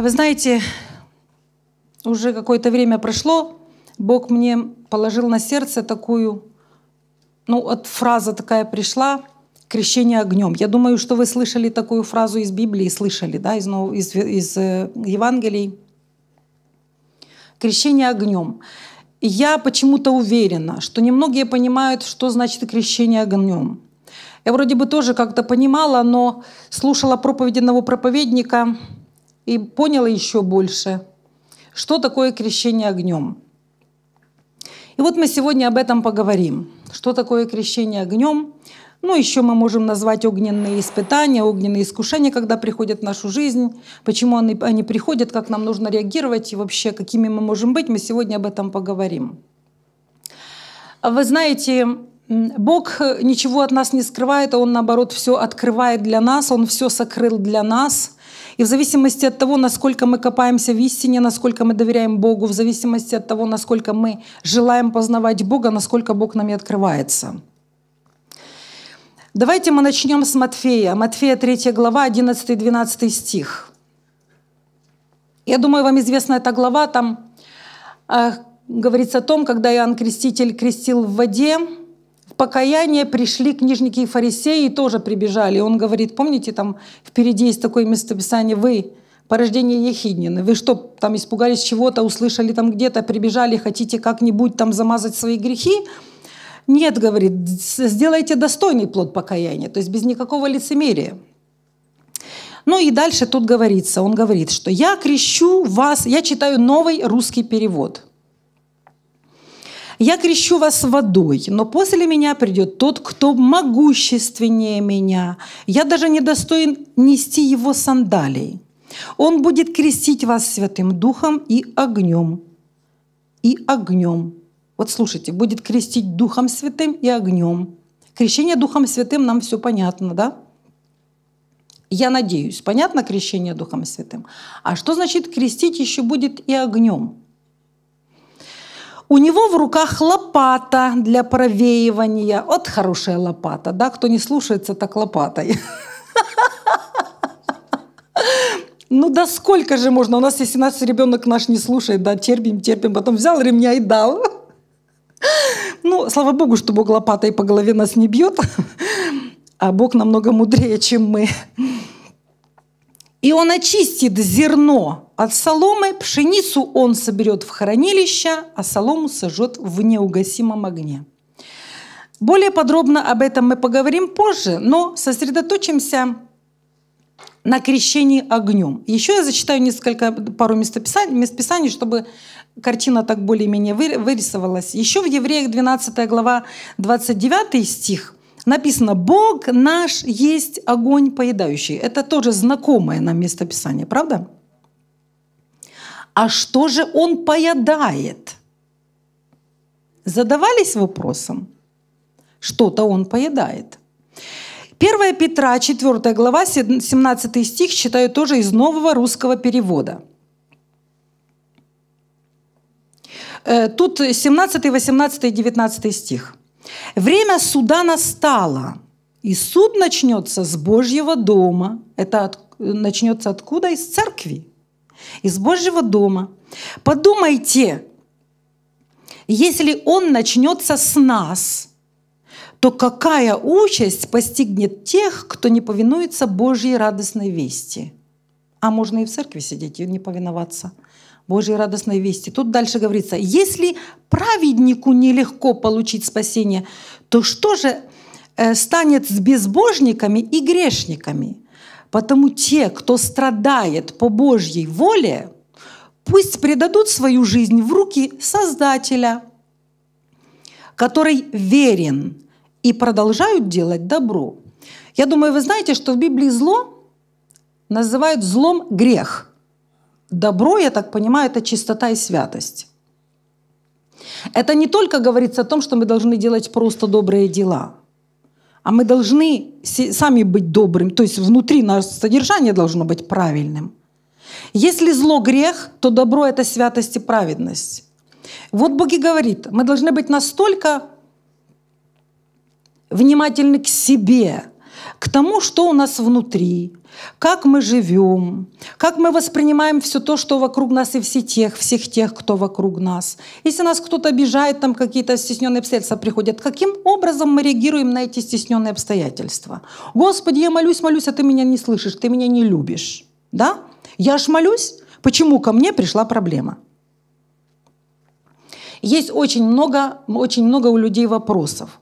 Вы знаете, уже какое-то время прошло, Бог мне положил на сердце такую, ну, от фраза такая пришла, крещение огнем. Я думаю, что вы слышали такую фразу из Библии, слышали, да, из, из, из э, Евангелий. Крещение огнем. я почему-то уверена, что немногие понимают, что значит крещение огнем. Я вроде бы тоже как-то понимала, но слушала проповедь одного проповедника, и поняла еще больше, что такое крещение огнем. И вот мы сегодня об этом поговорим. Что такое крещение огнем? Ну, еще мы можем назвать огненные испытания, огненные искушения, когда приходят в нашу жизнь, почему они, они приходят, как нам нужно реагировать и вообще, какими мы можем быть, мы сегодня об этом поговорим. Вы знаете, Бог э, ничего от нас не скрывает, а Он, наоборот, все открывает для нас, Он все сокрыл для нас. И в зависимости от того, насколько мы копаемся в истине, насколько мы доверяем Богу, в зависимости от того, насколько мы желаем познавать Бога, насколько Бог нами открывается. Давайте мы начнем с Матфея. Матфея 3 глава, 11-12 стих. Я думаю, вам известна эта глава, там э, говорится о том, когда Иоанн Креститель крестил в воде, покаяние пришли книжники и фарисеи и тоже прибежали. он говорит, помните, там впереди есть такое местописание, вы порождение Ехиднины. Вы что, там испугались чего-то, услышали там где-то, прибежали, хотите как-нибудь там замазать свои грехи? Нет, говорит, сделайте достойный плод покаяния, то есть без никакого лицемерия. Ну и дальше тут говорится, он говорит, что я крещу вас, я читаю новый русский перевод – я крещу вас водой, но после меня придет тот, кто могущественнее меня. Я даже не достоин нести его сандалий. Он будет крестить вас Святым Духом и огнем. И огнем. Вот слушайте, будет крестить Духом Святым и огнем. Крещение Духом Святым нам все понятно, да? Я надеюсь, понятно крещение Духом Святым? А что значит крестить еще будет и огнем? У него в руках лопата для провеивания. Вот хорошая лопата, да? Кто не слушается, так лопатой. Ну да сколько же можно? У нас, если нас ребенок наш не слушает, да, терпим, терпим, потом взял ремня и дал. Ну, слава богу, что Бог лопатой по голове нас не бьет, а Бог намного мудрее, чем мы. И он очистит зерно от соломы, пшеницу он соберет в хранилище, а солому сожжет в неугасимом огне. Более подробно об этом мы поговорим позже, но сосредоточимся на крещении огнем. Еще я зачитаю несколько, пару местописаний, местописаний чтобы картина так более-менее вырисовалась. Еще в Евреях 12 глава 29 стих – написано «Бог наш есть огонь поедающий». Это тоже знакомое нам местописание, правда? А что же он поедает? Задавались вопросом? Что-то он поедает. 1 Петра, 4 глава, 17 стих, читаю тоже из нового русского перевода. Э, тут 17, 18, 19 стих – Время суда настало, и суд начнется с Божьего дома. Это от, начнется откуда? Из церкви, из Божьего дома. Подумайте, если он начнется с нас, то какая участь постигнет тех, кто не повинуется Божьей радостной вести? А можно и в церкви сидеть и не повиноваться – Божьей радостной вести. Тут дальше говорится, если праведнику нелегко получить спасение, то что же э, станет с безбожниками и грешниками? Потому те, кто страдает по Божьей воле, пусть предадут свою жизнь в руки Создателя, который верен, и продолжают делать добро. Я думаю, вы знаете, что в Библии зло называют злом грех – добро, я так понимаю, это чистота и святость. Это не только говорится о том, что мы должны делать просто добрые дела, а мы должны сами быть добрым, то есть внутри нас содержание должно быть правильным. Если зло – грех, то добро – это святость и праведность. Вот Бог и говорит, мы должны быть настолько внимательны к себе, к тому, что у нас внутри, как мы живем, как мы воспринимаем все то, что вокруг нас и все тех, всех тех, кто вокруг нас. Если нас кто-то обижает, там какие-то стесненные обстоятельства приходят, каким образом мы реагируем на эти стесненные обстоятельства? Господи, я молюсь, молюсь, а ты меня не слышишь, ты меня не любишь. Да? Я ж молюсь, почему ко мне пришла проблема? Есть очень много, очень много у людей вопросов.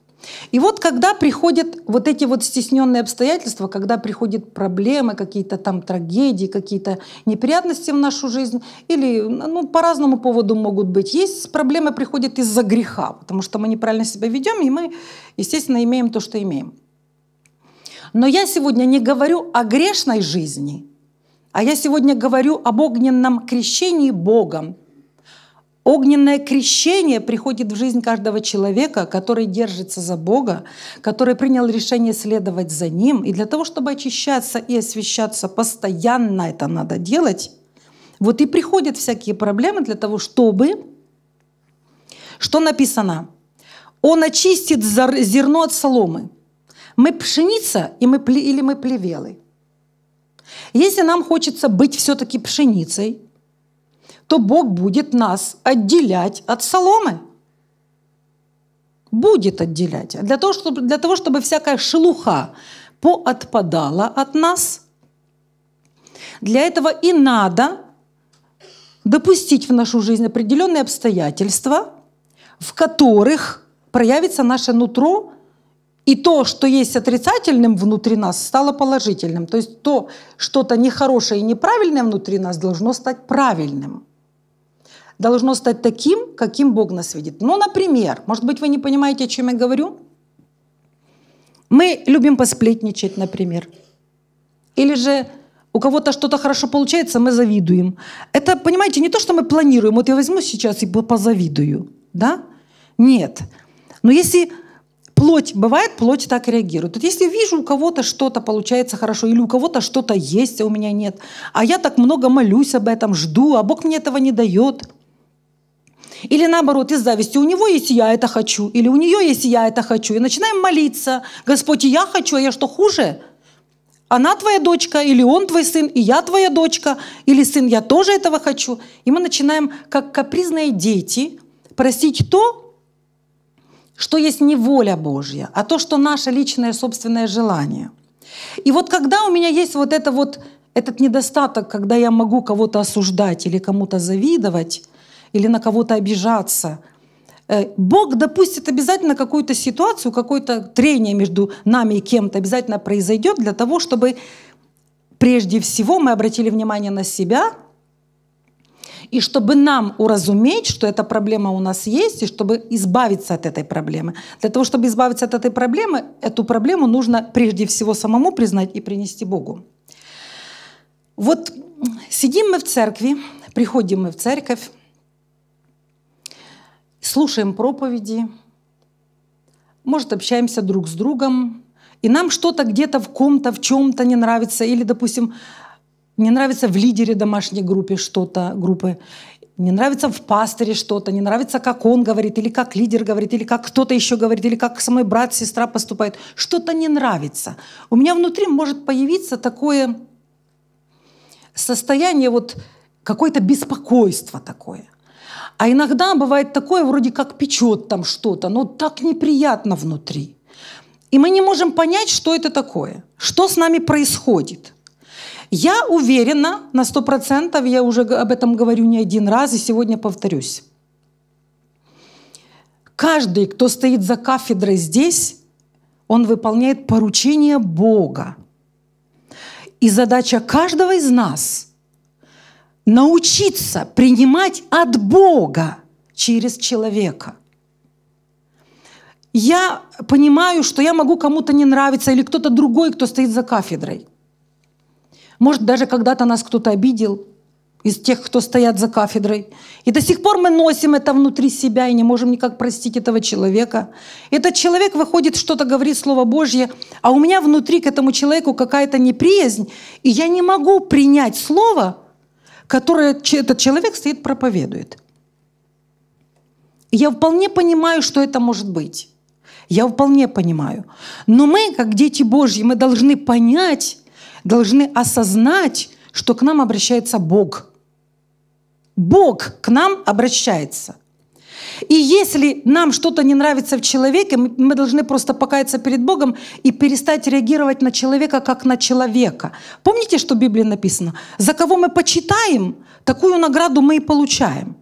И вот когда приходят вот эти вот стесненные обстоятельства, когда приходят проблемы, какие-то там трагедии, какие-то неприятности в нашу жизнь, или ну, по разному поводу могут быть, есть проблемы приходят из-за греха, потому что мы неправильно себя ведем, и мы, естественно, имеем то, что имеем. Но я сегодня не говорю о грешной жизни, а я сегодня говорю об огненном крещении Богом – Огненное крещение приходит в жизнь каждого человека, который держится за Бога, который принял решение следовать за Ним. И для того, чтобы очищаться и освещаться, постоянно это надо делать. Вот и приходят всякие проблемы для того, чтобы... Что написано? Он очистит зерно от соломы. Мы пшеница и мы, или мы плевелы. Если нам хочется быть все-таки пшеницей – то Бог будет нас отделять от соломы. Будет отделять. А для того, чтобы, для того, чтобы всякая шелуха поотпадала от нас, для этого и надо допустить в нашу жизнь определенные обстоятельства, в которых проявится наше нутро, и то, что есть отрицательным внутри нас, стало положительным. То есть то, что-то нехорошее и неправильное внутри нас должно стать правильным должно стать таким, каким Бог нас видит. Ну, например, может быть, вы не понимаете, о чем я говорю? Мы любим посплетничать, например. Или же у кого-то что-то хорошо получается, мы завидуем. Это, понимаете, не то, что мы планируем. Вот я возьму сейчас и позавидую. Да? Нет. Но если плоть, бывает, плоть так и реагирует. Вот если вижу у кого-то что-то получается хорошо, или у кого-то что-то есть, а у меня нет, а я так много молюсь об этом, жду, а Бог мне этого не дает, или наоборот, из зависти. У него есть я это хочу, или у нее есть я это хочу. И начинаем молиться. Господь, я хочу, а я что, хуже? Она твоя дочка, или он твой сын, и я твоя дочка, или сын, я тоже этого хочу. И мы начинаем, как капризные дети, просить то, что есть не воля Божья, а то, что наше личное собственное желание. И вот когда у меня есть вот это вот этот недостаток, когда я могу кого-то осуждать или кому-то завидовать, или на кого-то обижаться. Э, Бог допустит обязательно какую-то ситуацию, какое-то трение между нами и кем-то обязательно произойдет для того, чтобы прежде всего мы обратили внимание на себя, и чтобы нам уразуметь, что эта проблема у нас есть, и чтобы избавиться от этой проблемы. Для того, чтобы избавиться от этой проблемы, эту проблему нужно прежде всего самому признать и принести Богу. Вот сидим мы в церкви, приходим мы в церковь, слушаем проповеди, может, общаемся друг с другом, и нам что-то где-то в ком-то, в чем-то не нравится, или, допустим, не нравится в лидере домашней группы что-то, группы, не нравится в пасторе что-то, не нравится, как он говорит, или как лидер говорит, или как кто-то еще говорит, или как со мной брат, сестра поступает. Что-то не нравится. У меня внутри может появиться такое состояние вот какое-то беспокойство такое – а иногда бывает такое, вроде как печет там что-то, но так неприятно внутри. И мы не можем понять, что это такое, что с нами происходит. Я уверена на 100%, я уже об этом говорю не один раз, и сегодня повторюсь. Каждый, кто стоит за кафедрой здесь, он выполняет поручение Бога. И задача каждого из нас – научиться принимать от Бога через человека. Я понимаю, что я могу кому-то не нравиться или кто-то другой, кто стоит за кафедрой. Может, даже когда-то нас кто-то обидел из тех, кто стоят за кафедрой. И до сих пор мы носим это внутри себя и не можем никак простить этого человека. Этот человек выходит, что-то говорит Слово Божье, а у меня внутри к этому человеку какая-то неприязнь, и я не могу принять Слово – которое этот человек стоит проповедует. Я вполне понимаю, что это может быть. Я вполне понимаю. Но мы, как дети Божьи, мы должны понять, должны осознать, что к нам обращается Бог. Бог к нам обращается – и если нам что-то не нравится в человеке, мы должны просто покаяться перед Богом и перестать реагировать на человека как на человека. Помните, что в Библии написано? За кого мы почитаем, такую награду мы и получаем.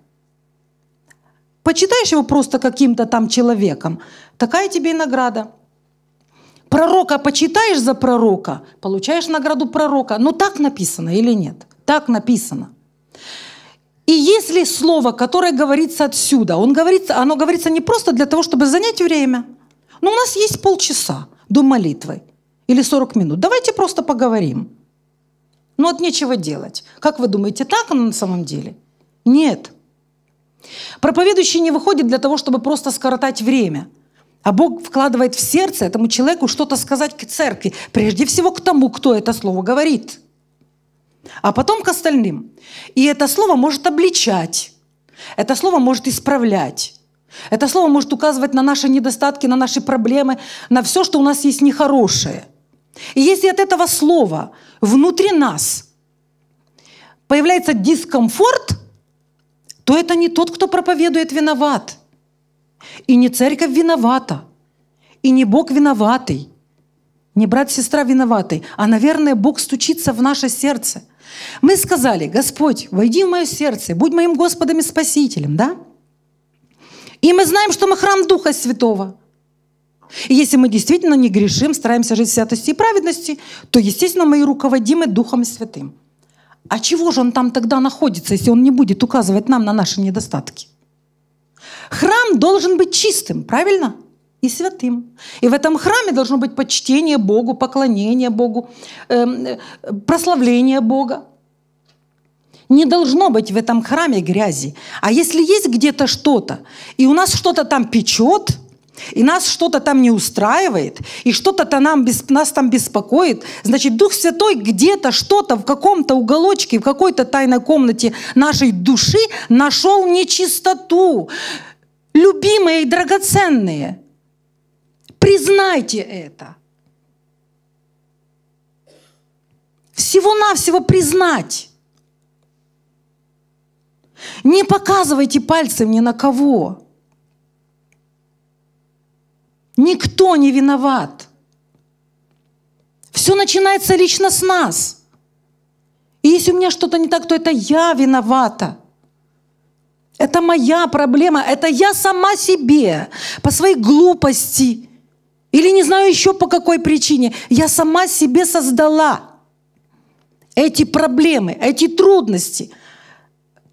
Почитаешь его просто каким-то там человеком, такая тебе и награда. Пророка почитаешь за пророка, получаешь награду пророка. Но ну, так написано или нет? Так написано. И если слово, которое говорится отсюда, он говорится, оно говорится не просто для того, чтобы занять время. Но у нас есть полчаса до молитвы или 40 минут. Давайте просто поговорим. Ну от нечего делать. Как вы думаете, так оно на самом деле? Нет. Проповедующий не выходит для того, чтобы просто скоротать время. А Бог вкладывает в сердце этому человеку что-то сказать к церкви, прежде всего к тому, кто это слово говорит – а потом к остальным. И это слово может обличать, это слово может исправлять. Это слово может указывать на наши недостатки, на наши проблемы, на все, что у нас есть нехорошее. И если от этого слова внутри нас появляется дискомфорт, то это не тот, кто проповедует, виноват. И не церковь виновата, и не Бог виноватый, не брат-сестра виноватый, а, наверное, Бог стучится в наше сердце – мы сказали, Господь, войди в мое сердце, будь моим Господом и Спасителем, да? И мы знаем, что мы храм Духа Святого. И если мы действительно не грешим, стараемся жить в святости и праведности, то, естественно, мы и руководимы Духом Святым. А чего же он там тогда находится, если он не будет указывать нам на наши недостатки? Храм должен быть чистым, правильно? и святым. И в этом храме должно быть почтение Богу, поклонение Богу, эм, э, прославление Бога. Не должно быть в этом храме грязи. А если есть где-то что-то, и у нас что-то там печет, и нас что-то там не устраивает, и что-то -то нам, нас там беспокоит, значит, Дух Святой где-то что-то в каком-то уголочке, в какой-то тайной комнате нашей души нашел нечистоту, любимые и драгоценные – Признайте это. Всего-навсего признать. Не показывайте пальцем ни на кого. Никто не виноват. Все начинается лично с нас. И если у меня что-то не так, то это я виновата. Это моя проблема, это я сама себе по своей глупости или не знаю еще по какой причине. Я сама себе создала эти проблемы, эти трудности.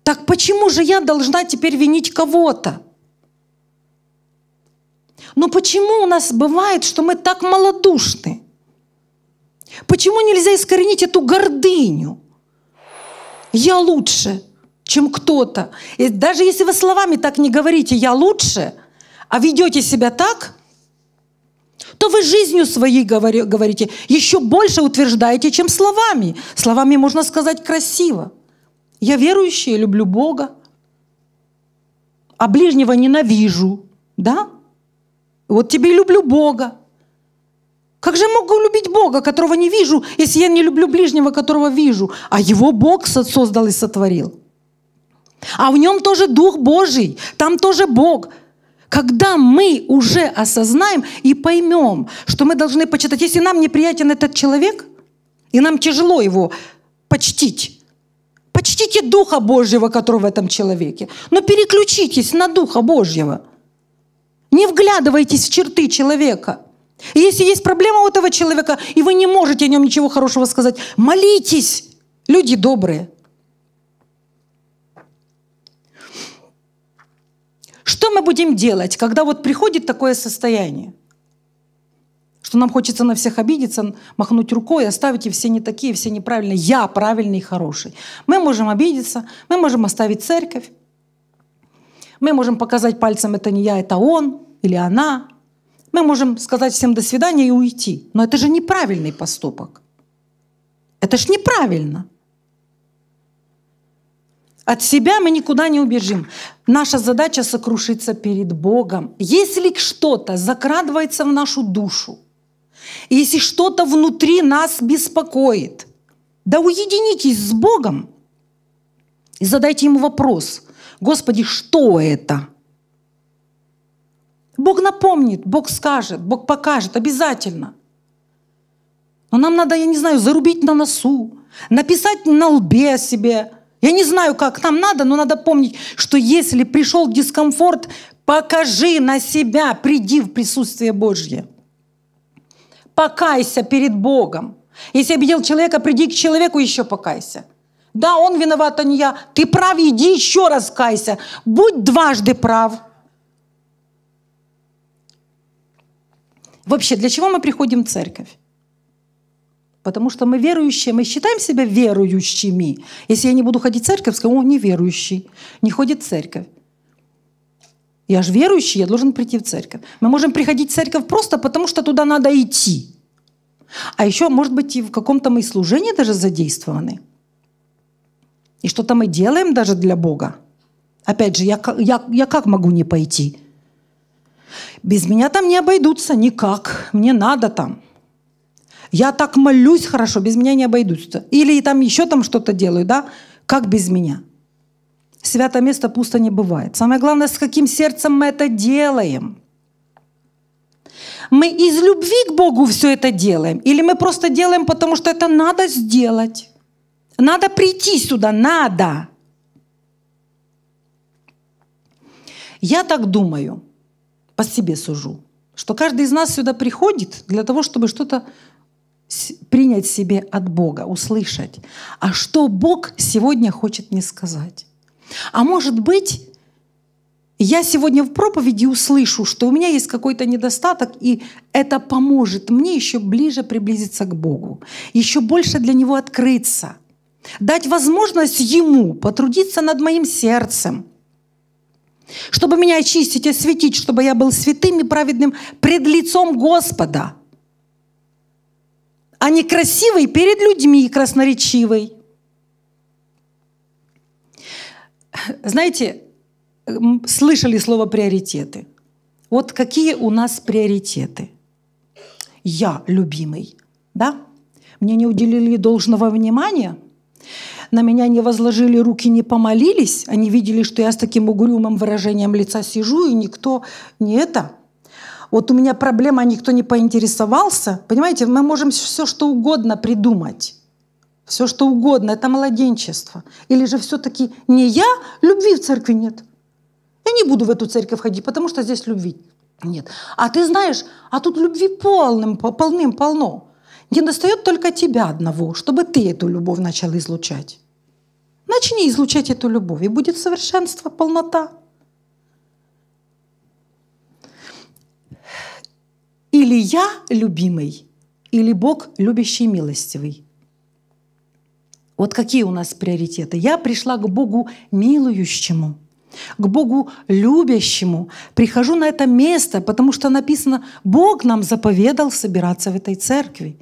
Так почему же я должна теперь винить кого-то? Но ну почему у нас бывает, что мы так малодушны? Почему нельзя искоренить эту гордыню? Я лучше, чем кто-то. И даже если вы словами так не говорите «я лучше», а ведете себя так – то вы жизнью своей говорите, еще больше утверждаете, чем словами. Словами можно сказать красиво. Я верующий, люблю Бога, а ближнего ненавижу, да? Вот тебе и люблю Бога. Как же я могу любить Бога, которого не вижу, если я не люблю ближнего, которого вижу? А его Бог создал и сотворил. А в нем тоже Дух Божий, там тоже Бог – когда мы уже осознаем и поймем, что мы должны почитать, если нам неприятен этот человек, и нам тяжело его почтить, почтите Духа Божьего, который в этом человеке, но переключитесь на Духа Божьего. Не вглядывайтесь в черты человека – и если есть проблема у этого человека, и вы не можете о нем ничего хорошего сказать, молитесь, люди добрые. Что мы будем делать, когда вот приходит такое состояние? Что нам хочется на всех обидеться, махнуть рукой, оставить, и все не такие, все неправильные. Я правильный и хороший. Мы можем обидеться, мы можем оставить церковь, мы можем показать пальцем, это не я, это он или она. Мы можем сказать всем до свидания и уйти. Но это же неправильный поступок. Это ж неправильно. От себя мы никуда не убежим. Наша задача сокрушиться перед Богом. Если что-то закрадывается в нашу душу, если что-то внутри нас беспокоит, да уединитесь с Богом и задайте ему вопрос. Господи, что это? Бог напомнит, Бог скажет, Бог покажет обязательно. Но нам надо, я не знаю, зарубить на носу, написать на лбе себе – я не знаю, как нам надо, но надо помнить, что если пришел дискомфорт, покажи на себя, приди в присутствие Божье. Покайся перед Богом. Если обидел человека, приди к человеку, еще покайся. Да, он виноват, а не я. Ты прав, иди еще раз кайся. Будь дважды прав. Вообще, для чего мы приходим в церковь? Потому что мы верующие, мы считаем себя верующими. Если я не буду ходить в церковь, скажу, он не верующий, не ходит в церковь. Я же верующий, я должен прийти в церковь. Мы можем приходить в церковь просто потому, что туда надо идти. А еще, может быть, и в каком-то мы служении даже задействованы. И что-то мы делаем даже для Бога. Опять же, я, я, я как могу не пойти? Без меня там не обойдутся никак. Мне надо там я так молюсь хорошо, без меня не обойдутся. Или там еще там что-то делаю, да? Как без меня? Святое место пусто не бывает. Самое главное, с каким сердцем мы это делаем. Мы из любви к Богу все это делаем? Или мы просто делаем, потому что это надо сделать? Надо прийти сюда, надо. Я так думаю, по себе сужу, что каждый из нас сюда приходит для того, чтобы что-то принять себе от Бога, услышать. А что Бог сегодня хочет мне сказать? А может быть, я сегодня в проповеди услышу, что у меня есть какой-то недостаток, и это поможет мне еще ближе приблизиться к Богу, еще больше для Него открыться, дать возможность Ему потрудиться над моим сердцем, чтобы меня очистить, осветить, чтобы я был святым и праведным пред лицом Господа – а не красивый перед людьми красноречивый. Знаете, слышали слово «приоритеты». Вот какие у нас приоритеты? Я любимый, да? Мне не уделили должного внимания, на меня не возложили руки, не помолились, они видели, что я с таким угрюмым выражением лица сижу, и никто не это – вот у меня проблема, а никто не поинтересовался. Понимаете, мы можем все что угодно придумать. Все что угодно, это младенчество. Или же все-таки не я, любви в церкви нет. Я не буду в эту церковь ходить, потому что здесь любви нет. А ты знаешь, а тут любви полным, полным-полно. Не достает только тебя одного, чтобы ты эту любовь начала излучать. Начни излучать эту любовь, и будет совершенство, полнота. Или я любимый, или Бог любящий милостивый. Вот какие у нас приоритеты. Я пришла к Богу милующему, к Богу любящему. Прихожу на это место, потому что написано, Бог нам заповедал собираться в этой церкви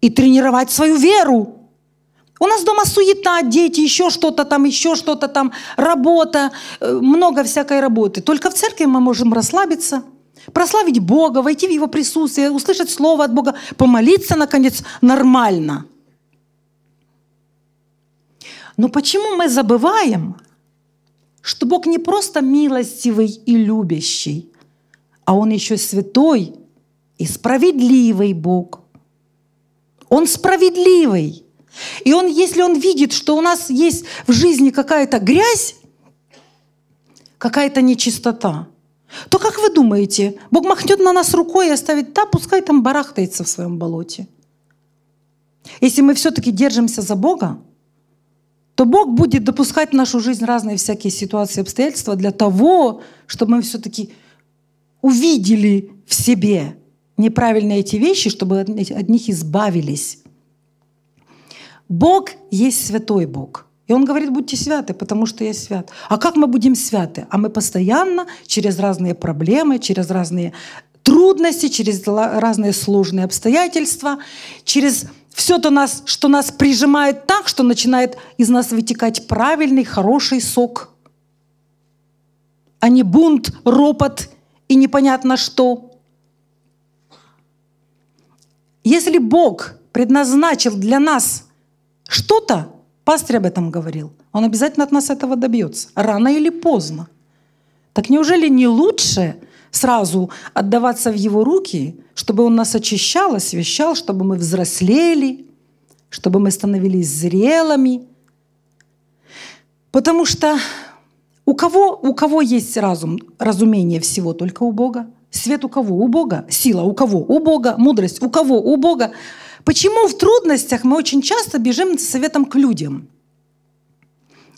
и тренировать свою веру. У нас дома суета, дети, еще что-то там, еще что-то там, работа, э, много всякой работы. Только в церкви мы можем расслабиться – прославить Бога, войти в Его присутствие, услышать Слово от Бога, помолиться, наконец, нормально. Но почему мы забываем, что Бог не просто милостивый и любящий, а Он еще святой и справедливый Бог. Он справедливый. И он, если он видит, что у нас есть в жизни какая-то грязь, какая-то нечистота, то как вы думаете, Бог махнет на нас рукой и оставит, да, пускай там барахтается в своем болоте. Если мы все-таки держимся за Бога, то Бог будет допускать в нашу жизнь разные всякие ситуации, обстоятельства для того, чтобы мы все-таки увидели в себе неправильные эти вещи, чтобы от них избавились. Бог есть святой Бог. И он говорит, будьте святы, потому что я свят. А как мы будем святы? А мы постоянно через разные проблемы, через разные трудности, через разные сложные обстоятельства, через все то, нас, что нас прижимает так, что начинает из нас вытекать правильный, хороший сок, а не бунт, ропот и непонятно что. Если Бог предназначил для нас что-то, Пастырь об этом говорил. Он обязательно от нас этого добьется. Рано или поздно. Так неужели не лучше сразу отдаваться в его руки, чтобы он нас очищал, освещал, чтобы мы взрослели, чтобы мы становились зрелыми? Потому что у кого, у кого есть разум, разумение всего только у Бога? Свет у кого? У Бога. Сила у кого? У Бога. Мудрость у кого? У Бога. Почему в трудностях мы очень часто бежим с советом к людям?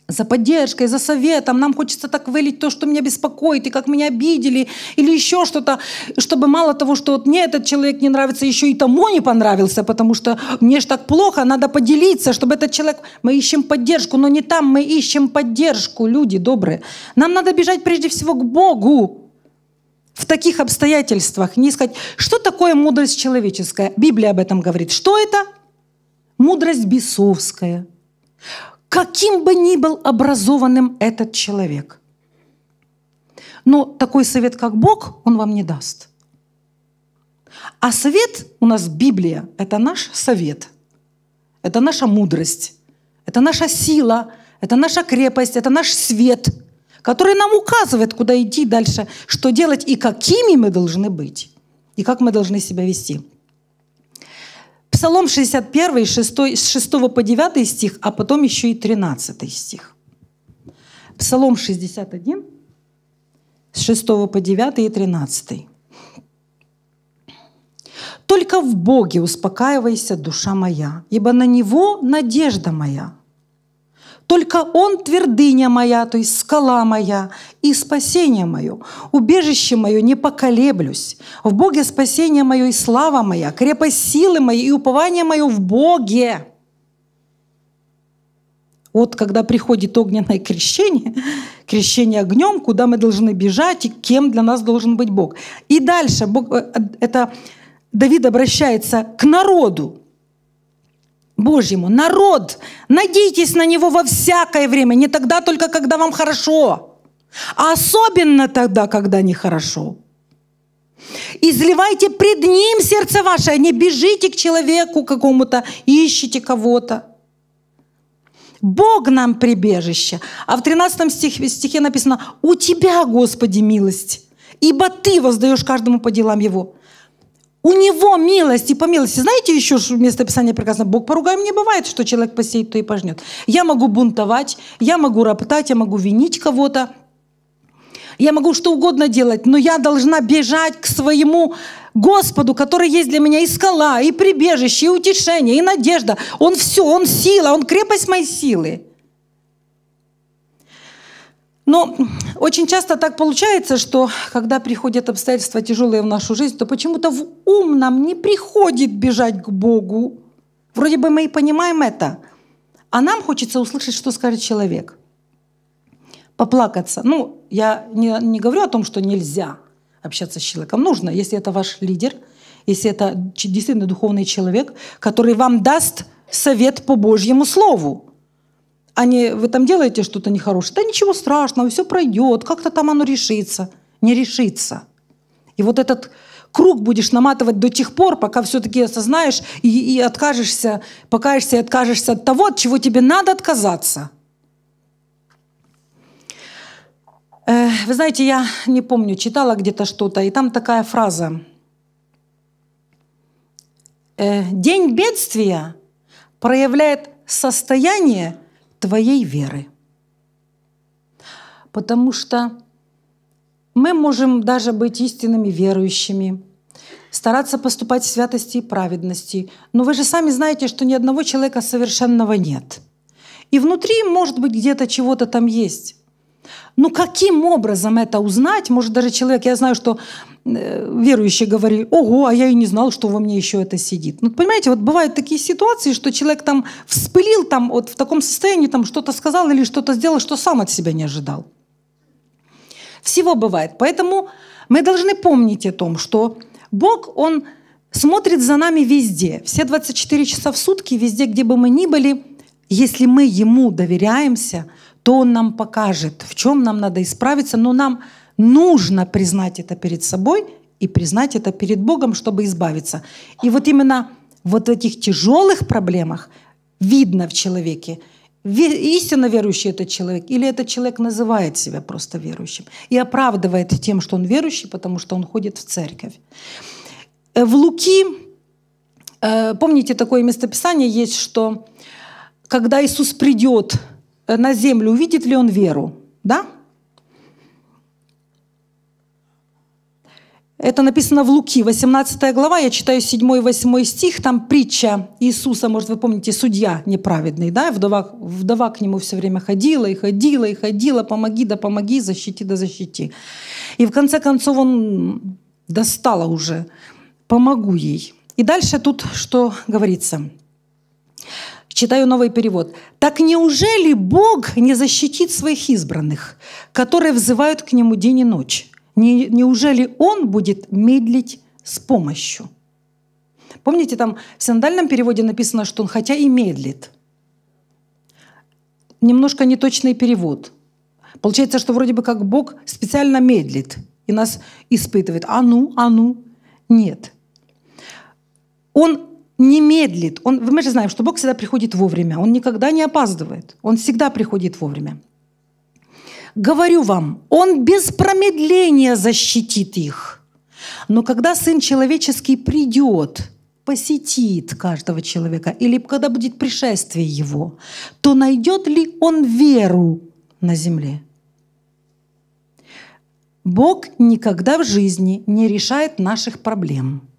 за поддержкой, за советом, нам хочется так вылить то, что меня беспокоит, и как меня обидели, или еще что-то, чтобы мало того, что вот мне этот человек не нравится, еще и тому не понравился, потому что мне же так плохо, надо поделиться, чтобы этот человек... Мы ищем поддержку, но не там мы ищем поддержку, люди добрые. Нам надо бежать прежде всего к Богу, в таких обстоятельствах, не сказать, что такое мудрость человеческая. Библия об этом говорит. Что это? Мудрость бесовская. Каким бы ни был образованным этот человек. Но такой совет, как Бог, он вам не даст. А совет у нас Библия – это наш совет, это наша мудрость, это наша сила, это наша крепость, это наш свет – который нам указывает, куда идти дальше, что делать и какими мы должны быть, и как мы должны себя вести. Псалом 61, 6, с 6 по 9 стих, а потом еще и 13 стих. Псалом 61, с 6 по 9 и 13. «Только в Боге успокаивайся, душа моя, ибо на Него надежда моя. Только Он твердыня моя, то есть скала моя, и спасение мое, убежище мое, не поколеблюсь. В Боге спасение мое и слава моя, крепость силы моей и упование мое в Боге. Вот когда приходит огненное крещение, крещение огнем, куда мы должны бежать и кем для нас должен быть Бог. И дальше Бог, э, э, это Давид обращается к народу, Божьему. Народ, надейтесь на него во всякое время, не тогда только, когда вам хорошо, а особенно тогда, когда нехорошо. Изливайте пред ним сердце ваше, а не бежите к человеку какому-то, ищите кого-то. Бог нам прибежище. А в 13 стихе, стихе написано, у тебя, Господи, милость, ибо ты воздаешь каждому по делам его. У него милость и по милости. Знаете еще место Писания прекрасно? Бог поругаем не бывает, что человек посеет, то и пожнет. Я могу бунтовать, я могу роптать, я могу винить кого-то. Я могу что угодно делать, но я должна бежать к своему Господу, который есть для меня и скала, и прибежище, и утешение, и надежда. Он все, Он сила, Он крепость моей силы. Но ну, очень часто так получается, что когда приходят обстоятельства тяжелые в нашу жизнь, то почему-то в ум нам не приходит бежать к Богу. Вроде бы мы и понимаем это, а нам хочется услышать, что скажет человек. Поплакаться. Ну, я не, не говорю о том, что нельзя общаться с человеком. Нужно, если это ваш лидер, если это действительно духовный человек, который вам даст совет по Божьему Слову они, вы там делаете что-то нехорошее, да ничего страшного, все пройдет, как-то там оно решится. Не решится. И вот этот круг будешь наматывать до тех пор, пока все-таки осознаешь и, и откажешься, покаешься и откажешься от того, от чего тебе надо отказаться. Э, вы знаете, я не помню, читала где-то что-то, и там такая фраза. «Э, день бедствия проявляет состояние твоей веры. Потому что мы можем даже быть истинными верующими, стараться поступать в святости и праведности. Но вы же сами знаете, что ни одного человека совершенного нет. И внутри, может быть, где-то чего-то там есть. Ну каким образом это узнать? Может даже человек, я знаю, что э, верующие говорили, ого, а я и не знал, что во мне еще это сидит. Ну, понимаете, вот бывают такие ситуации, что человек там вспылил, там вот в таком состоянии там что-то сказал или что-то сделал, что сам от себя не ожидал. Всего бывает. Поэтому мы должны помнить о том, что Бог, Он смотрит за нами везде. Все 24 часа в сутки, везде, где бы мы ни были, если мы Ему доверяемся – что он нам покажет, в чем нам надо исправиться, но нам нужно признать это перед собой и признать это перед Богом, чтобы избавиться. И вот именно вот в этих тяжелых проблемах видно в человеке, истинно верующий этот человек или этот человек называет себя просто верующим и оправдывает тем, что он верующий, потому что он ходит в церковь. Э, в Луки, э, помните такое местописание есть, что когда Иисус придет Э, на землю, увидит ли он веру? Да? Это написано в Луки, 18 глава, я читаю 7 и 8 стих, там притча Иисуса, может, вы помните, судья неправедный, да, вдова, вдова к нему все время ходила и ходила и ходила, помоги да помоги, защити да защити. И в конце концов он достала уже, помогу ей. И дальше тут что говорится. Читаю новый перевод. «Так неужели Бог не защитит своих избранных, которые взывают к Нему день и ночь? Не, неужели Он будет медлить с помощью?» Помните, там в сандальном переводе написано, что он хотя и медлит. Немножко неточный перевод. Получается, что вроде бы как Бог специально медлит и нас испытывает. А ну, а ну. Нет. Он не медлит. Он, мы же знаем, что Бог всегда приходит вовремя. Он никогда не опаздывает. Он всегда приходит вовремя. Говорю вам, Он без промедления защитит их. Но когда Сын Человеческий придет, посетит каждого человека, или когда будет пришествие Его, то найдет ли Он веру на земле? Бог никогда в жизни не решает наших проблем –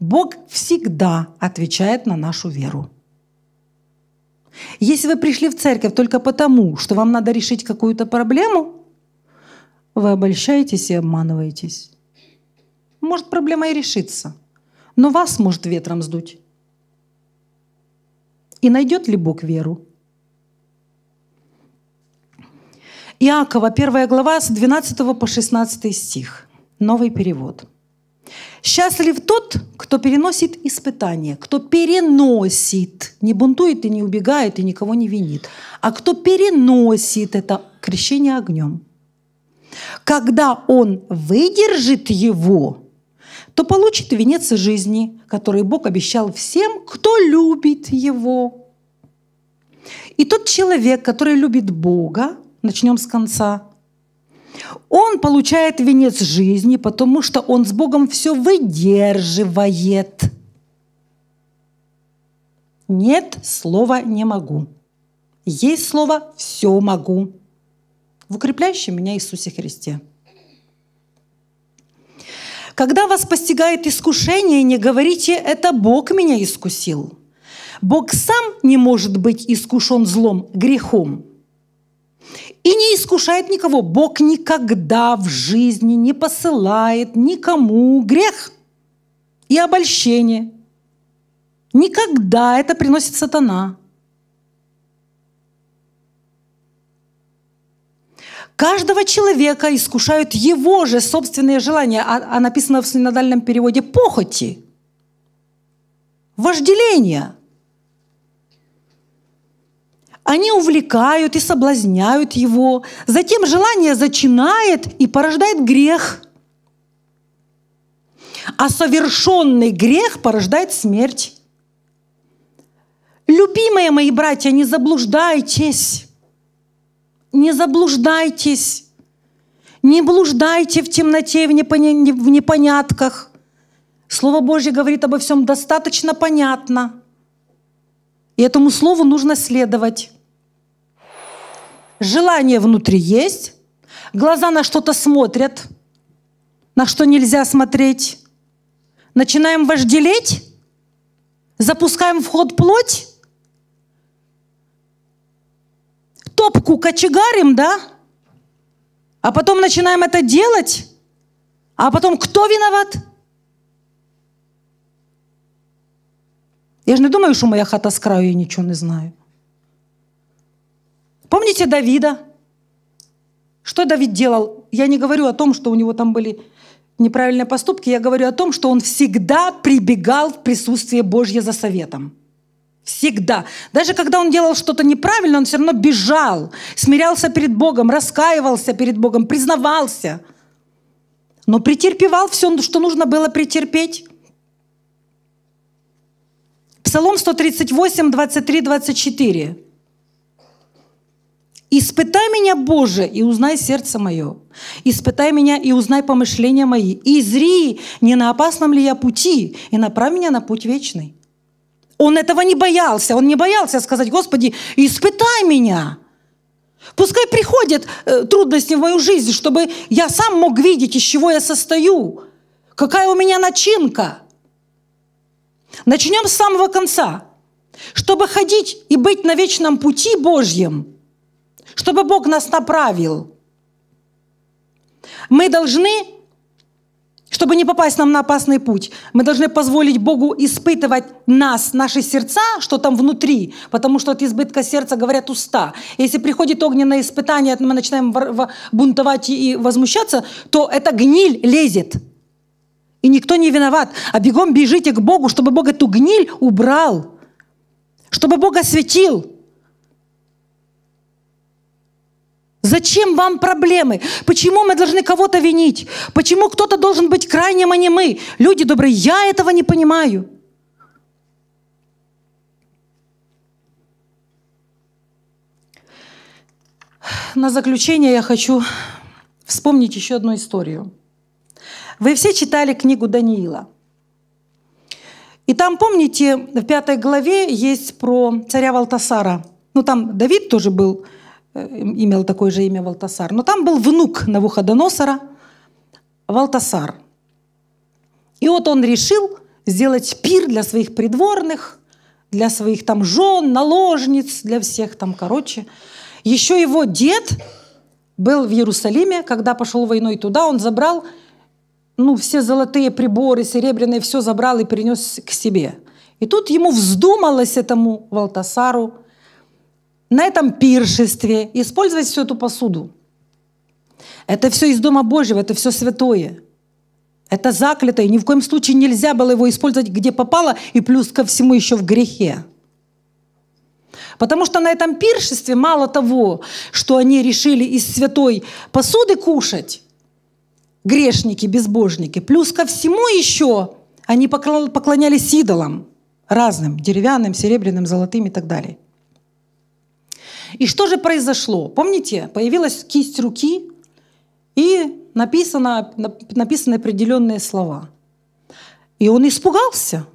Бог всегда отвечает на нашу веру. Если вы пришли в церковь только потому, что вам надо решить какую-то проблему, вы обольщаетесь и обманываетесь. Может, проблема и решится, но вас может ветром сдуть. И найдет ли Бог веру? Иакова, 1 глава, с 12 по 16 стих. Новый перевод – Счастлив тот, кто переносит испытания, кто переносит, не бунтует и не убегает и никого не винит, а кто переносит это крещение огнем. Когда он выдержит его, то получит венец жизни, который Бог обещал всем, кто любит его. И тот человек, который любит Бога, начнем с конца, он получает венец жизни, потому что он с Богом все выдерживает. Нет слова «не могу». Есть слово «все могу» в укрепляющем меня Иисусе Христе. Когда вас постигает искушение, не говорите «это Бог меня искусил». Бог сам не может быть искушен злом, грехом – и не искушает никого. Бог никогда в жизни не посылает никому грех и обольщение. Никогда это приносит сатана. Каждого человека искушают его же собственные желания, а, а написано в синодальном переводе «похоти», «вожделение». Они увлекают и соблазняют его. Затем желание зачинает и порождает грех. А совершенный грех порождает смерть. Любимые мои братья, не заблуждайтесь. Не заблуждайтесь. Не блуждайте в темноте, в, непонятках. Слово Божье говорит обо всем достаточно понятно. И этому слову нужно следовать. Желание внутри есть, глаза на что-то смотрят, на что нельзя смотреть. Начинаем вожделеть, запускаем в ход плоть, топку кочегарим, да? А потом начинаем это делать, а потом кто виноват? Я же не думаю, что моя хата с краю, я ничего не знаю. Помните Давида? Что Давид делал? Я не говорю о том, что у него там были неправильные поступки, я говорю о том, что он всегда прибегал в присутствие Божье за советом. Всегда. Даже когда он делал что-то неправильно, он все равно бежал, смирялся перед Богом, раскаивался перед Богом, признавался. Но претерпевал все, что нужно было претерпеть. Псалом 138, 23, 24. «Испытай меня, Боже, и узнай сердце мое. Испытай меня и узнай помышления мои. И зри, не на опасном ли я пути, и направь меня на путь вечный». Он этого не боялся. Он не боялся сказать, «Господи, испытай меня». Пускай приходят э, трудности в мою жизнь, чтобы я сам мог видеть, из чего я состою, какая у меня начинка. Начнем с самого конца. Чтобы ходить и быть на вечном пути Божьем – чтобы Бог нас направил. Мы должны, чтобы не попасть нам на опасный путь, мы должны позволить Богу испытывать нас, наши сердца, что там внутри, потому что от избытка сердца говорят уста. Если приходит огненное испытание, мы начинаем бунтовать и возмущаться, то эта гниль лезет. И никто не виноват. А бегом бежите к Богу, чтобы Бог эту гниль убрал, чтобы Бог осветил – Зачем вам проблемы? Почему мы должны кого-то винить? Почему кто-то должен быть крайним, а не мы? Люди добрые, я этого не понимаю. На заключение я хочу вспомнить еще одну историю. Вы все читали книгу Даниила. И там, помните, в пятой главе есть про царя Валтасара. Ну, там Давид тоже был Э, имел такое же имя Валтасар. Но там был внук Навуходоносора, Валтасар. И вот он решил сделать пир для своих придворных, для своих там жен, наложниц, для всех там, короче. Еще его дед был в Иерусалиме, когда пошел войной туда, он забрал ну, все золотые приборы, серебряные, все забрал и принес к себе. И тут ему вздумалось этому Валтасару – на этом пиршестве использовать всю эту посуду. Это все из Дома Божьего, это все святое. Это заклятое. ни в коем случае нельзя было его использовать где попало, и плюс ко всему еще в грехе. Потому что на этом пиршестве мало того, что они решили из святой посуды кушать, грешники, безбожники, плюс ко всему еще они поклонялись идолам разным, деревянным, серебряным, золотым и так далее. И что же произошло? Помните, появилась кисть руки и написано, написаны определенные слова. И он испугался.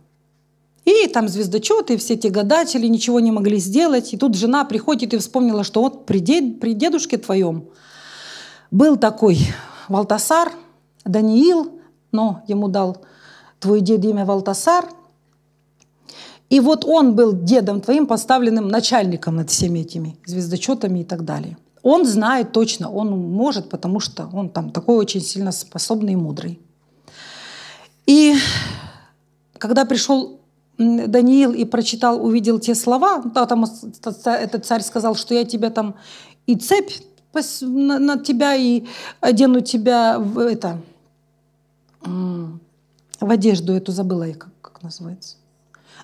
И там звездочеты, все эти гадатели ничего не могли сделать. И тут жена приходит и вспомнила, что вот при, дед, при дедушке твоем был такой Валтасар, Даниил, но ему дал твой дед имя Валтасар – и вот он был дедом твоим, поставленным начальником над всеми этими звездочетами и так далее. Он знает точно, он может, потому что он там такой очень сильно способный и мудрый. И когда пришел Даниил и прочитал, увидел те слова, да, там этот царь сказал, что я тебя там и цепь на, на тебя и одену тебя в это в одежду эту забыла я как, как называется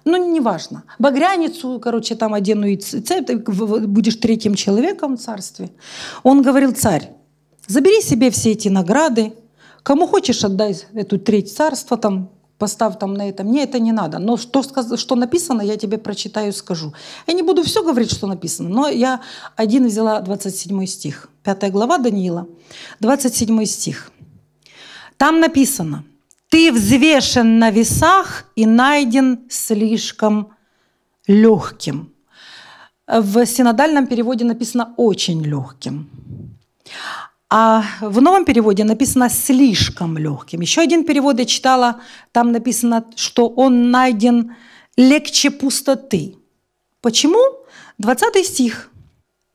ну, неважно. Багряницу, короче, там одену и цепь, ты будешь третьим человеком в царстве. Он говорил, царь, забери себе все эти награды, кому хочешь отдай эту треть царства, там, поставь там на это, мне это не надо. Но что, что написано, я тебе прочитаю и скажу. Я не буду все говорить, что написано, но я один взяла 27 стих, 5 глава Даниила, 27 стих. Там написано – ты взвешен на весах и найден слишком легким. В синодальном переводе написано «очень легким». А в новом переводе написано «слишком легким». Еще один перевод я читала, там написано, что он найден легче пустоты. Почему? 20 стих.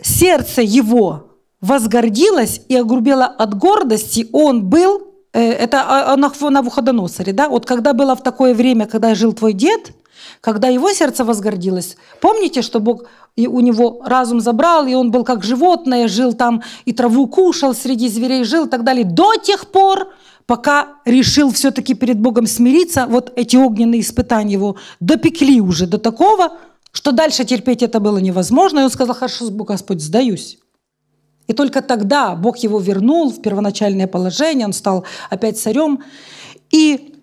«Сердце его возгордилось и огрубело от гордости, он был Э, это на Вуходоносоре, да? Вот когда было в такое время, когда жил твой дед, когда его сердце возгордилось, помните, что Бог и у него разум забрал, и он был как животное, жил там, и траву кушал, среди зверей жил и так далее, до тех пор, пока решил все-таки перед Богом смириться, вот эти огненные испытания его допекли уже до такого, что дальше терпеть это было невозможно, и он сказал, хорошо, Господь, сдаюсь. И только тогда Бог его вернул в первоначальное положение, он стал опять царем. И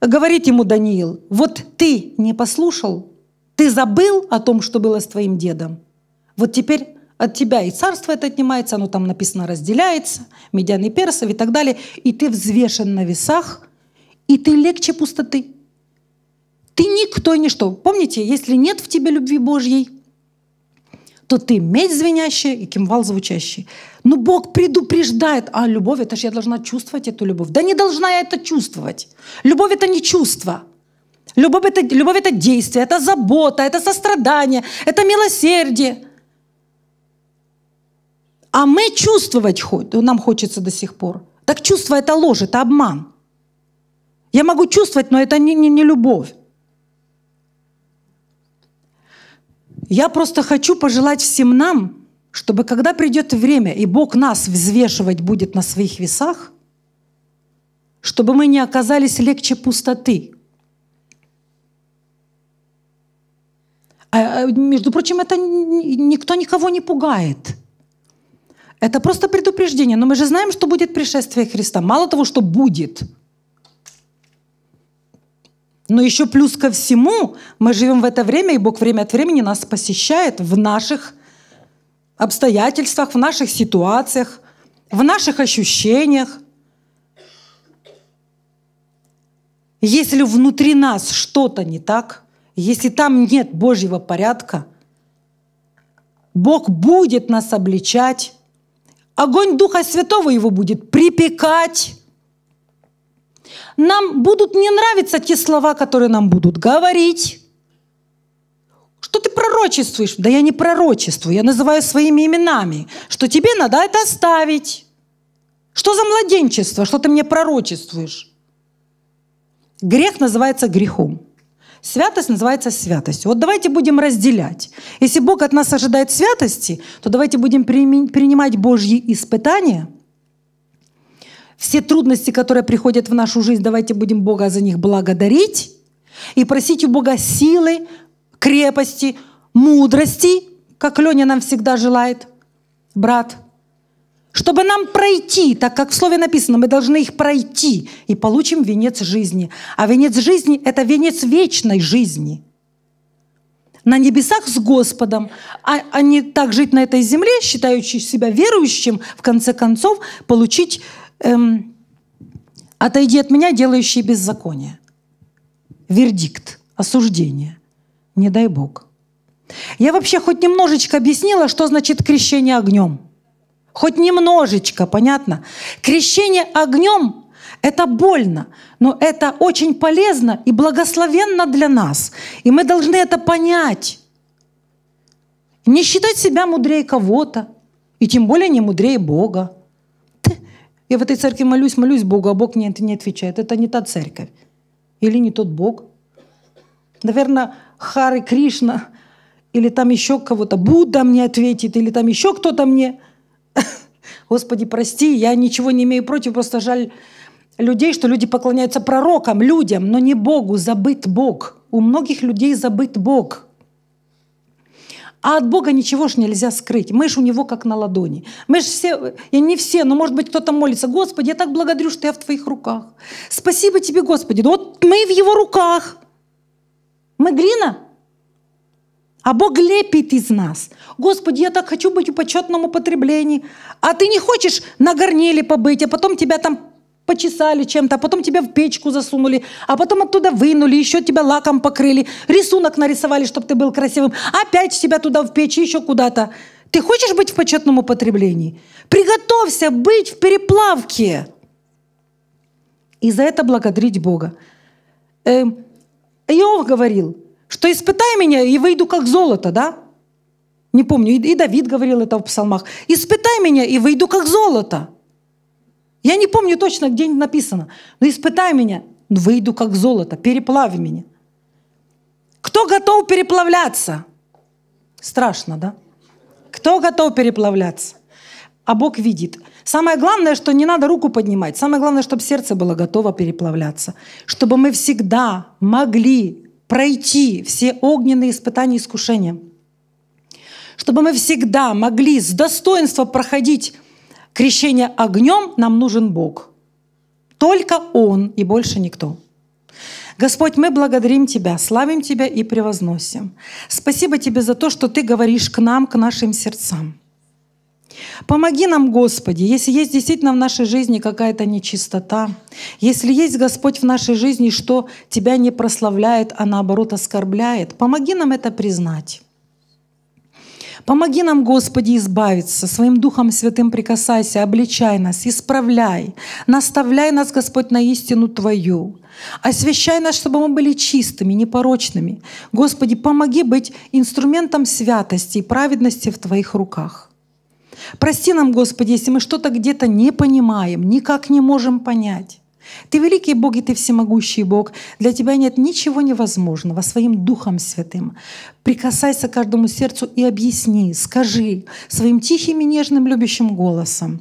говорит ему Даниил, вот ты не послушал, ты забыл о том, что было с твоим дедом. Вот теперь от тебя и царство это отнимается, оно там написано разделяется, медиан и персов и так далее, и ты взвешен на весах, и ты легче пустоты. Ты никто и ничто. Помните, если нет в тебе любви Божьей, то ты медь звенящий и кимвал звучащий. Но Бог предупреждает, а любовь, это же я должна чувствовать эту любовь. Да не должна я это чувствовать. Любовь это не чувство. Любовь это, любовь это действие, это забота, это сострадание, это милосердие. А мы чувствовать нам хочется до сих пор. Так чувство это ложь, это обман. Я могу чувствовать, но это не, не, не любовь. Я просто хочу пожелать всем нам, чтобы когда придет время, и Бог нас взвешивать будет на своих весах, чтобы мы не оказались легче пустоты. А, а между прочим, это никто никого не пугает. Это просто предупреждение. Но мы же знаем, что будет пришествие Христа. Мало того, что будет – но еще плюс ко всему, мы живем в это время, и Бог время от времени нас посещает в наших обстоятельствах, в наших ситуациях, в наших ощущениях. Если внутри нас что-то не так, если там нет Божьего порядка, Бог будет нас обличать. Огонь Духа Святого его будет припекать. Нам будут не нравиться те слова, которые нам будут говорить. Что ты пророчествуешь? Да я не пророчествую, я называю своими именами, что тебе надо это оставить. Что за младенчество, что ты мне пророчествуешь? Грех называется грехом. Святость называется святостью. Вот давайте будем разделять. Если Бог от нас ожидает святости, то давайте будем принимать Божьи испытания – все трудности, которые приходят в нашу жизнь, давайте будем Бога за них благодарить и просить у Бога силы, крепости, мудрости, как Леня нам всегда желает, брат, чтобы нам пройти, так как в слове написано, мы должны их пройти и получим венец жизни. А венец жизни – это венец вечной жизни. На небесах с Господом, а, а не так жить на этой земле, считающий себя верующим, в конце концов, получить эм, «Отойди от меня, делающий беззаконие». Вердикт, осуждение. Не дай Бог. Я вообще хоть немножечко объяснила, что значит крещение огнем. Хоть немножечко, понятно? Крещение огнем это больно, но это очень полезно и благословенно для нас. И мы должны это понять. Не считать себя мудрее кого-то, и тем более не мудрее Бога. Я в этой церкви молюсь, молюсь Богу, а Бог мне это не отвечает. Это не та церковь. Или не тот Бог. Наверное, Хары Кришна или там еще кого-то. Будда мне ответит, или там еще кто-то мне. Господи, прости, я ничего не имею против, просто жаль людей, что люди поклоняются пророкам, людям, но не Богу, забыт Бог. У многих людей забыт Бог – а от Бога ничего ж нельзя скрыть. Мы ж у Него как на ладони. Мы ж все, и не все, но может быть кто-то молится, Господи, я так благодарю, что я в Твоих руках. Спасибо Тебе, Господи, вот мы в Его руках. Мы глина, а Бог лепит из нас. Господи, я так хочу быть в почетном употреблении. А ты не хочешь на горниле побыть, а потом тебя там почесали чем-то, а потом тебя в печку засунули, а потом оттуда вынули, еще тебя лаком покрыли, рисунок нарисовали, чтобы ты был красивым, опять тебя туда в печь, еще куда-то. Ты хочешь быть в почетном употреблении? Приготовься быть в переплавке. И за это благодарить Бога. Э, Иов говорил, что испытай меня, и выйду как золото, да? Не помню, и, и Давид говорил это в псалмах. Испытай меня, и выйду как золото. Я не помню точно, где написано. Но испытай меня, выйду как золото, переплави меня. Кто готов переплавляться? Страшно, да? Кто готов переплавляться? А Бог видит. Самое главное, что не надо руку поднимать. Самое главное, чтобы сердце было готово переплавляться. Чтобы мы всегда могли пройти все огненные испытания и искушения. Чтобы мы всегда могли с достоинства проходить крещение огнем нам нужен Бог. Только Он и больше никто. Господь, мы благодарим Тебя, славим Тебя и превозносим. Спасибо Тебе за то, что Ты говоришь к нам, к нашим сердцам. Помоги нам, Господи, если есть действительно в нашей жизни какая-то нечистота, если есть, Господь, в нашей жизни, что Тебя не прославляет, а наоборот оскорбляет, помоги нам это признать. Помоги нам, Господи, избавиться. Своим Духом Святым прикасайся, обличай нас, исправляй. Наставляй нас, Господь, на истину Твою. Освящай нас, чтобы мы были чистыми, непорочными. Господи, помоги быть инструментом святости и праведности в Твоих руках. Прости нам, Господи, если мы что-то где-то не понимаем, никак не можем понять. Ты великий Бог и Ты всемогущий Бог. Для Тебя нет ничего невозможного. Своим Духом Святым прикасайся к каждому сердцу и объясни, скажи своим тихим и нежным любящим голосом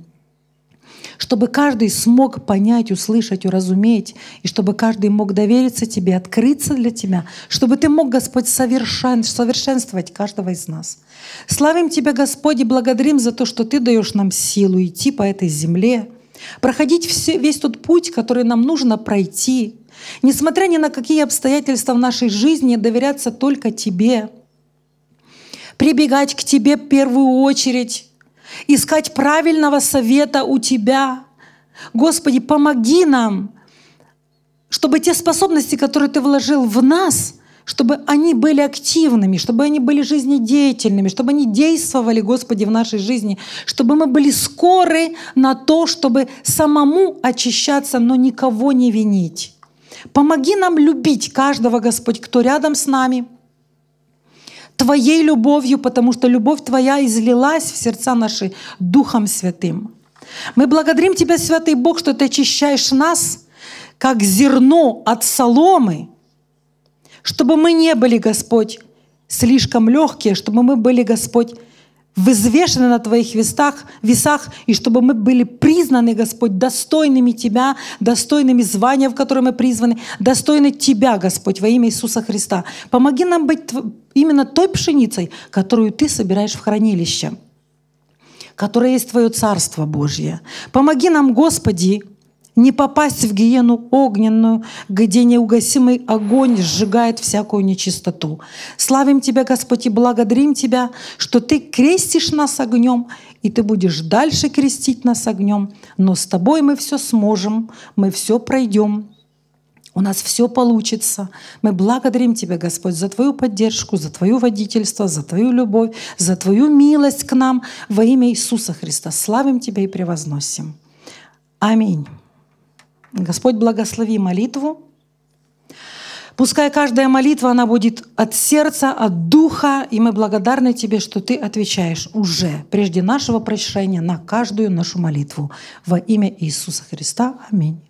чтобы каждый смог понять, услышать, уразуметь, и чтобы каждый мог довериться тебе, открыться для тебя, чтобы ты мог, Господь, совершен, совершенствовать каждого из нас. Славим Тебя, Господи, благодарим за то, что Ты даешь нам силу идти по этой земле, проходить все, весь тот путь, который нам нужно пройти, несмотря ни на какие обстоятельства в нашей жизни, доверяться только Тебе, прибегать к Тебе в первую очередь, искать правильного совета у Тебя. Господи, помоги нам, чтобы те способности, которые Ты вложил в нас – чтобы они были активными, чтобы они были жизнедеятельными, чтобы они действовали, Господи, в нашей жизни, чтобы мы были скоры на то, чтобы самому очищаться, но никого не винить. Помоги нам любить каждого, Господь, кто рядом с нами – Твоей любовью, потому что любовь Твоя излилась в сердца наши Духом Святым. Мы благодарим Тебя, Святый Бог, что Ты очищаешь нас, как зерно от соломы, чтобы мы не были, Господь, слишком легкие, чтобы мы были, Господь, взвешены на Твоих весах, весах, и чтобы мы были признаны, Господь, достойными Тебя, достойными звания, в которое мы призваны, достойны Тебя, Господь, во имя Иисуса Христа. Помоги нам быть именно той пшеницей, которую Ты собираешь в хранилище, которая есть Твое Царство Божье. Помоги нам, Господи, не попасть в гиену огненную, где неугасимый огонь сжигает всякую нечистоту. Славим Тебя, Господь, и благодарим Тебя, что Ты крестишь нас огнем, и Ты будешь дальше крестить нас огнем. Но с Тобой мы все сможем, мы все пройдем, у нас все получится. Мы благодарим Тебя, Господь, за Твою поддержку, за Твое водительство, за Твою любовь, за Твою милость к нам. Во имя Иисуса Христа славим Тебя и превозносим. Аминь. Господь, благослови молитву. Пускай каждая молитва, она будет от сердца, от духа, и мы благодарны Тебе, что Ты отвечаешь уже, прежде нашего прощения, на каждую нашу молитву. Во имя Иисуса Христа. Аминь.